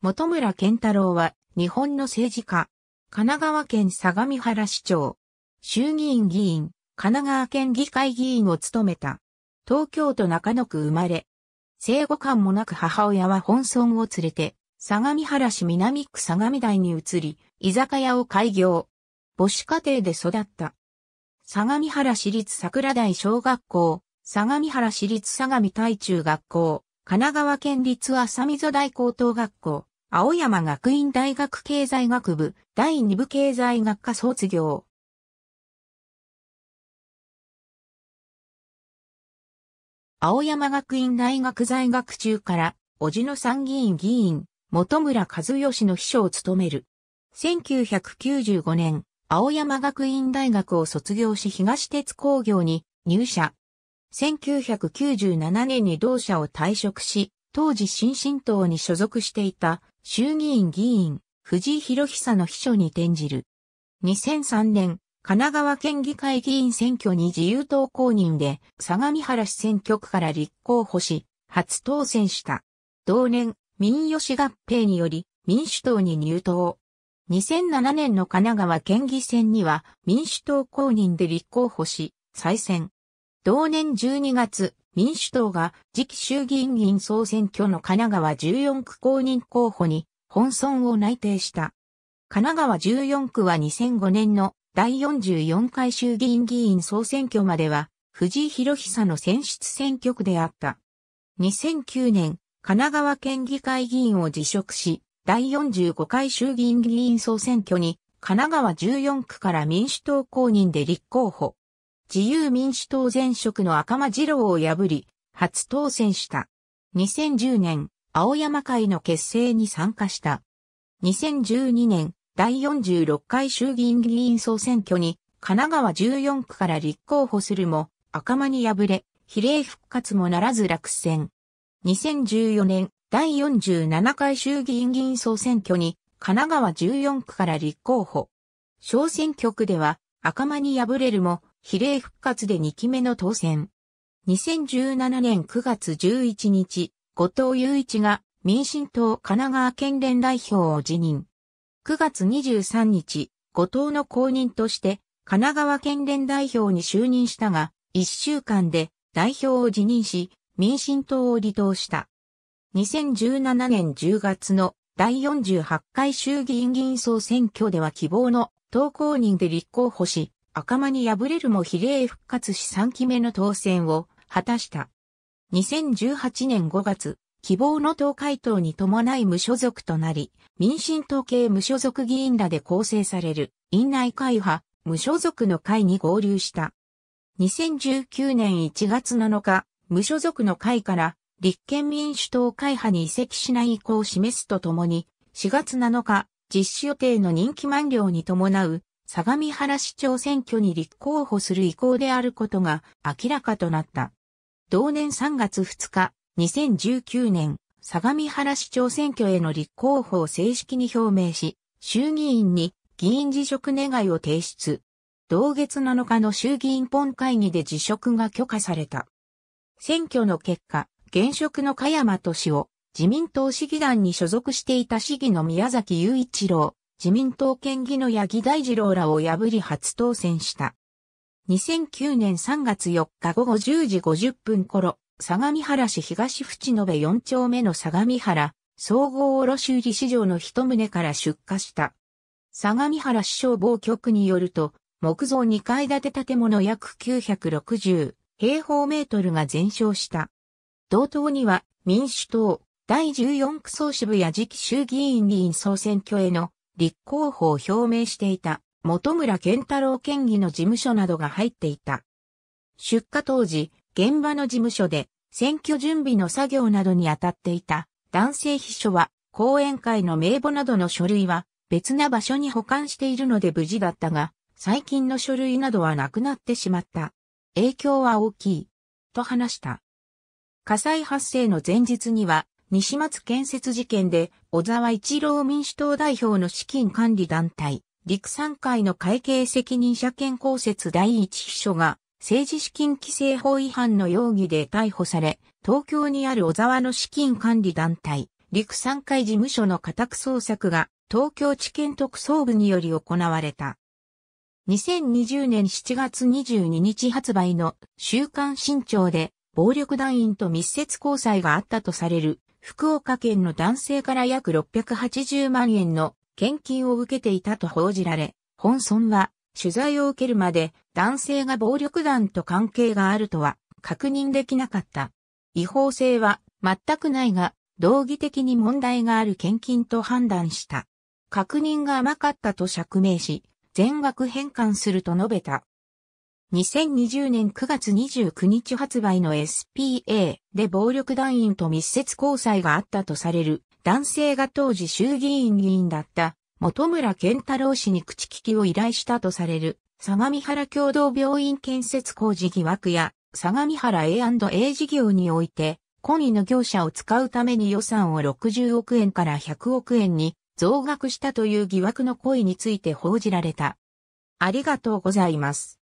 本村健太郎は日本の政治家、神奈川県相模原市長、衆議院議員、神奈川県議会議員を務めた。東京都中野区生まれ。生後間もなく母親は本村を連れて、相模原市南区相模台に移り、居酒屋を開業。母子家庭で育った。相模原市立桜台小学校、相模原市立相模台中学校、神奈川県立浅溝台高等学校、青山学院大学経済学部第2部経済学科卒業。青山学院大学在学中から、おじの参議院議員、本村和義の秘書を務める。1995年、青山学院大学を卒業し東鉄工業に入社。1997年に同社を退職し、当時新進党に所属していた衆議院議員、藤井博久の秘書に転じる。2003年、神奈川県議会議員選挙に自由党公認で、相模原市選挙区から立候補し、初当選した。同年、民吉合併により、民主党に入党。2007年の神奈川県議選には民主党公認で立候補し、再選。同年12月、民主党が次期衆議院議員総選挙の神奈川14区公認候補に本村を内定した。神奈川14区は2005年の第44回衆議院議員総選挙までは藤井博久の選出選挙区であった。2009年、神奈川県議会議員を辞職し、第45回衆議院議員総選挙に神奈川14区から民主党公認で立候補。自由民主党前職の赤間次郎を破り、初当選した。2010年、青山会の結成に参加した。2012年、第46回衆議院議員総選挙に、神奈川14区から立候補するも、赤間に敗れ、比例復活もならず落選。2014年、第47回衆議院議員総選挙に、神奈川14区から立候補。小選挙区では、赤間に敗れるも、比例復活で2期目の当選。2017年9月11日、後藤祐一が民進党神奈川県連代表を辞任。9月23日、後藤の後任として神奈川県連代表に就任したが、1週間で代表を辞任し、民進党を離党した。2017年10月の第48回衆議院議員総選挙では希望の党公認で立候補し、赤間に敗れるも比例復活し3期目の当選を果たした。2018年5月、希望の党回答に伴い無所属となり、民進党系無所属議員らで構成される院内会派無所属の会に合流した。2019年1月7日、無所属の会から立憲民主党会派に移籍しない意向を示すとともに、4月7日、実施予定の任期満了に伴う相模原市長選挙に立候補する意向であることが明らかとなった。同年3月2日、2019年、相模原市長選挙への立候補を正式に表明し、衆議院に議員辞職願を提出。同月7日の衆議院本会議で辞職が許可された。選挙の結果、現職の加山敏夫、自民党市議団に所属していた市議の宮崎雄一郎、自民党県議の八木大二郎らを破り初当選した。2009年3月4日午後10時50分頃、相模原市東淵延4丁目の相模原総合卸売市場の一棟から出火した。相模原市消防局によると、木造2階建て建物約960平方メートルが全焼した。同等には民主党第14区総支部や次期衆議院議員総選挙への立候補を表明していた本村健太郎県議の事務所などが入っていた。出火当時、現場の事務所で選挙準備の作業などに当たっていた男性秘書は講演会の名簿などの書類は別な場所に保管しているので無事だったが、最近の書類などはなくなってしまった。影響は大きい。と話した。火災発生の前日には西松建設事件で、小沢一郎民主党代表の資金管理団体、陸産会の会計責任者兼公設第一秘書が、政治資金規正法違反の容疑で逮捕され、東京にある小沢の資金管理団体、陸産会事務所の家宅捜索が、東京地検特捜部により行われた。2020年7月22日発売の週刊新潮で暴力団員と密接交際があったとされる福岡県の男性から約680万円の献金を受けていたと報じられ、本村は取材を受けるまで男性が暴力団と関係があるとは確認できなかった。違法性は全くないが、道義的に問題がある献金と判断した。確認が甘かったと釈明し、全額返還すると述べた。2020年9月29日発売の SPA で暴力団員と密接交際があったとされる男性が当時衆議院議員だった本村健太郎氏に口利きを依頼したとされる相模原共同病院建設工事疑惑や相模原 A&A 事業においてコミの業者を使うために予算を60億円から100億円に増額したという疑惑の行為について報じられた。ありがとうございます。